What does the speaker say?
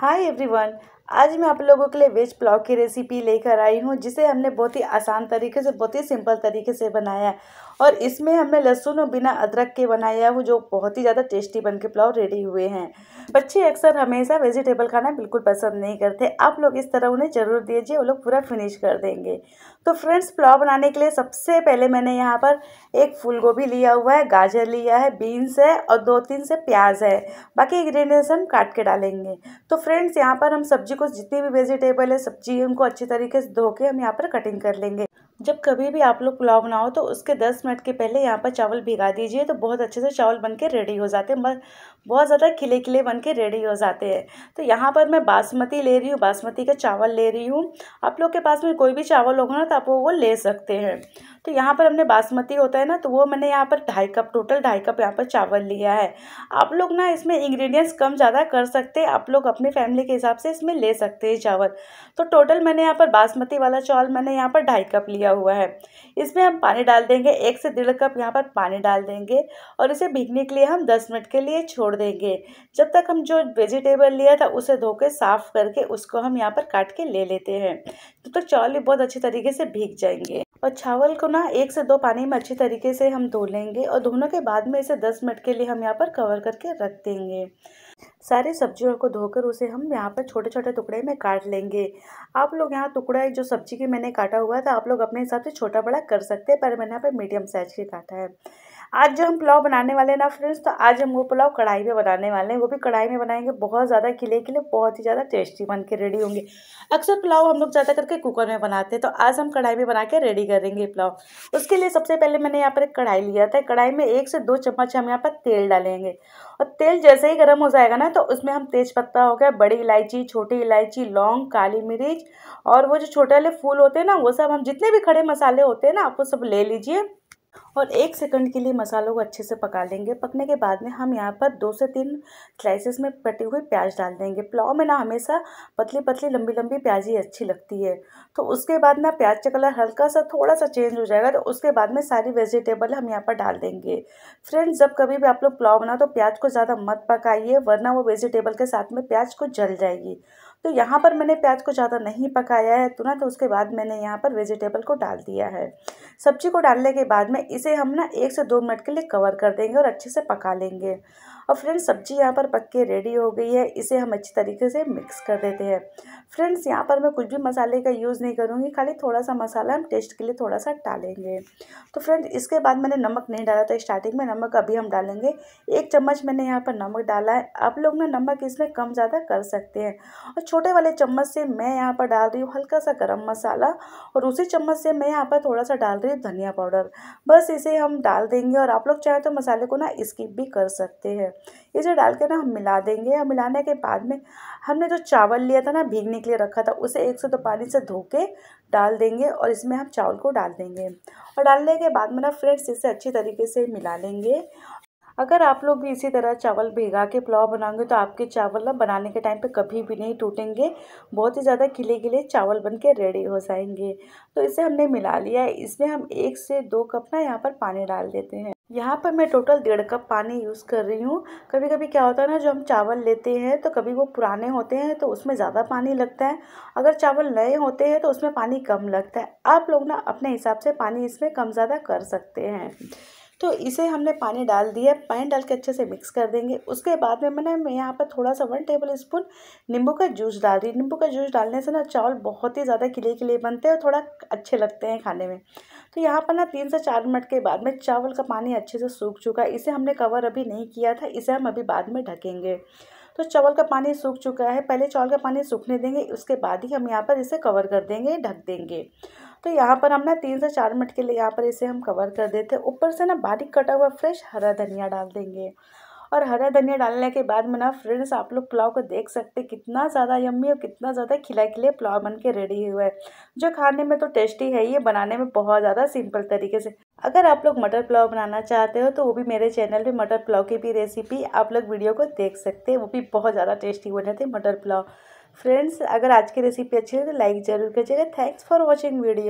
Hi everyone, आज मैं आप लोगों के लिए वेज पुलाव की रेसिपी लेकर आई हूँ जिसे हमने बहुत ही आसान तरीके से बहुत ही सिंपल तरीके से बनाया है और इसमें हमने लहसुन और बिना अदरक के बनाया है जो बहुत ही ज़्यादा टेस्टी बन के पुलाव रेडी हुए हैं बच्चे अक्सर हमेशा वेजिटेबल खाना बिल्कुल पसंद नहीं करते आप लोग इस तरह उन्हें ज़रूर दीजिए वो लोग पूरा फिनिश कर देंगे तो फ्रेंड्स पुलाव बनाने के लिए सबसे पहले मैंने यहाँ पर एक फूल लिया हुआ है गाजर लिया है बीन्स है और दो तीन से प्याज है बाकी इंग्रेडिएंट्स हम काट के डालेंगे तो फ्रेंड्स यहाँ पर हम सब्जी को जितनी भी वेजिटेबल है सब्जी है उनको अच्छे तरीके से धो के हम यहाँ पर कटिंग कर लेंगे जब कभी भी आप लोग पुलाव बनाओ तो उसके 10 मिनट के पहले यहाँ पर चावल भिगा दीजिए तो बहुत अच्छे से चावल बन के रेडी हो जाते हैं बहुत ज़्यादा खिले खिले बन के रेडी हो जाते हैं तो यहाँ पर मैं बासमती ले रही हूँ बासमती का चावल ले रही हूँ आप लोग के पास में कोई भी चावल होगा ना तो आप वो ले सकते हैं तो यहाँ पर हमने बासमती होता है ना तो वो मैंने यहाँ पर ढाई कप टोटल ढाई कप यहाँ पर चावल लिया है आप लोग ना इसमें इंग्रेडिएंट्स कम ज़्यादा कर सकते हैं आप लोग अपनी फैमिली के हिसाब से इसमें ले सकते हैं चावल तो टोटल मैंने यहाँ पर बासमती वाला चावल मैंने यहाँ पर ढाई कप लिया किया हुआ है इसमें हम पानी डाल देंगे एक से डेढ़ कप यहाँ पर पानी डाल देंगे और इसे भीगने के लिए हम दस मिनट के लिए छोड़ देंगे जब तक हम जो वेजिटेबल लिया था उसे धो के साफ़ करके उसको हम यहाँ पर काट के ले लेते हैं तो तब तो तक चावल भी बहुत अच्छे तरीके से भीग जाएंगे और चावल को ना एक से दो पानी में अच्छी तरीके से हम धो लेंगे और धोने के बाद में इसे दस मिनट के लिए हम यहाँ पर कवर करके रख देंगे सारे सब्जियों को धोकर उसे हम यहाँ पर छोटे छोटे टुकड़े में काट लेंगे आप लोग यहाँ टुकड़ा जो सब्जी के मैंने काटा हुआ था आप लोग अपने हिसाब से छोटा बड़ा कर सकते हैं पर मैंने यहाँ पर मीडियम साइज के काटा है आज जो हम पुलाव बनाने वाले हैं ना फ्रेंड्स तो आज हम वो पुलाव कढ़ाई में बनाने वाले हैं वो भी कढ़ाई में बनाएंगे बहुत ज़्यादा किले के लिए बहुत ही ज़्यादा टेस्टी बन के रेडी होंगे अक्सर पुलाव हम लोग ज़्यादा करके कुकर में बनाते हैं तो आज हम कढ़ाई में बना के रेडी करेंगे पुलाव उसके लिए सबसे पहले मैंने यहाँ पर एक कढ़ाई लिया था कढ़ाई में एक से दो चम्मच हम यहाँ पर तेल डालेंगे और तेल जैसे ही गर्म हो जाएगा ना तो उसमें हम पत्ता हो गया बड़ी इलायची छोटी इलायची लौंग काली मिर्च और वो जो छोटे वाले फूल होते हैं ना वो सब हम जितने भी खड़े मसाले होते हैं ना आप सब ले लीजिए और एक सेकंड के लिए मसालों को अच्छे से पका लेंगे पकने के बाद में हम यहाँ पर दो से तीन स्लाइसेस में कटी हुई प्याज डाल देंगे पुलाव में ना हमेशा पतली पतली लंबी लंबी प्याज ही अच्छी लगती है तो उसके बाद ना प्याज का कलर हल्का सा थोड़ा सा चेंज हो जाएगा तो उसके बाद में सारी वेजिटेबल हम यहाँ पर डाल देंगे फ्रेंड्स जब कभी भी आप लोग पुलाव बनाओ तो प्याज को ज़्यादा मत पकाइए वरना वो वेजिटेबल के साथ में प्याज को जल जाएगी तो यहाँ पर मैंने प्याज को ज़्यादा नहीं पकाया है तुरंत तो उसके बाद मैंने यहाँ पर वेजिटेबल को डाल दिया है सब्जी को डालने के बाद में इसे हम ना एक से दो मिनट के लिए कवर कर देंगे और अच्छे से पका लेंगे और फ्रेंड्स सब्जी यहाँ पर पक के रेडी हो गई है इसे हम अच्छी तरीके से मिक्स कर देते हैं फ्रेंड्स यहाँ पर मैं कुछ भी मसाले का यूज़ नहीं करूँगी खाली थोड़ा सा मसाला हम टेस्ट के लिए थोड़ा सा डालेंगे तो फ्रेंड्स इसके बाद मैंने नमक नहीं डाला था स्टार्टिंग में नमक अभी हम डालेंगे एक चम्मच मैंने यहाँ पर नमक डाला है आप लोग ना नमक इसमें कम ज़्यादा कर सकते हैं और छोटे वाले चम्मच से मैं यहाँ पर डाल रही हूँ हल्का सा गर्म मसाला और उसी चम्मच से मैं यहाँ पर थोड़ा सा डाल रही हूँ धनिया पाउडर बस इसे हम डाल देंगे और आप लोग चाहें तो मसाले को ना स्किप भी कर सकते हैं ये जो डाल के ना हम मिला देंगे और मिलाने के बाद में हमने जो चावल लिया था ना भीगने के लिए रखा था उसे एक से दो पानी से धो के डाल देंगे और इसमें हम चावल को डाल देंगे और डालने के बाद में ना फ्रेंड्स इसे अच्छी तरीके से मिला लेंगे अगर आप लोग भी इसी तरह चावल भिगा के पुलाव बनाओगे तो आपके चावल ना बनाने के टाइम पे कभी भी नहीं टूटेंगे बहुत ही ज़्यादा खिले खिले चावल बन के रेडी हो जाएंगे तो इसे हमने मिला लिया है इसमें हम एक से दो कप ना यहाँ पर पानी डाल देते हैं यहाँ पर मैं टोटल डेढ़ कप पानी यूज़ कर रही हूँ कभी कभी क्या होता है ना जो हम चावल लेते हैं तो कभी वो पुराने होते हैं तो उसमें ज़्यादा पानी लगता है अगर चावल नए होते हैं तो उसमें पानी कम लगता है आप लोग ना अपने हिसाब से पानी इसमें कम ज़्यादा कर सकते हैं तो इसे हमने पानी डाल दिया पानी डाल के अच्छे से मिक्स कर देंगे उसके बाद में मैंने मैं यहाँ पर थोड़ा सा वन टेबल स्पून नींबू का जूस डाल रही नींबू का जूस डालने से ना चावल बहुत ही ज़्यादा किले किले बनते हैं और थोड़ा अच्छे लगते हैं खाने में तो यहाँ पर ना तीन से चार मिनट के बाद में चावल का पानी अच्छे से सूख चुका इसे हमने कवर अभी नहीं किया था इसे हम अभी बाद में ढकेंगे तो चावल का पानी सूख चुका है पहले चावल का पानी सूखने देंगे उसके बाद ही हम यहाँ पर इसे कवर कर देंगे ढक देंगे तो यहाँ पर हम ना तीन से चार मिनट के लिए यहाँ पर इसे हम कवर कर देते हैं ऊपर से ना बारीक कटा हुआ फ्रेश हरा धनिया डाल देंगे और हरा धनिया डालने के बाद में ना फ्रेंड्स आप लोग पुलाव को देख सकते कितना ज़्यादा यम्मी और कितना ज़्यादा खिला खिले पुलाव बन के रेडी हुआ है जो खाने में तो टेस्टी है ये बनाने में बहुत ज़्यादा सिंपल तरीके से अगर आप लोग मटर पुलाव बनाना चाहते हो तो वो भी मेरे चैनल पर मटर पुलाव की भी रेसिपी आप लोग वीडियो को देख सकते हैं वो भी बहुत ज़्यादा टेस्टी बने थे मटर पुलाव फ्रेंड्स अगर आज की रेसिपी अच्छी लगे तो लाइक ज़रूर कीजिएगा थैंक्स फॉर वॉचिंग वीडियो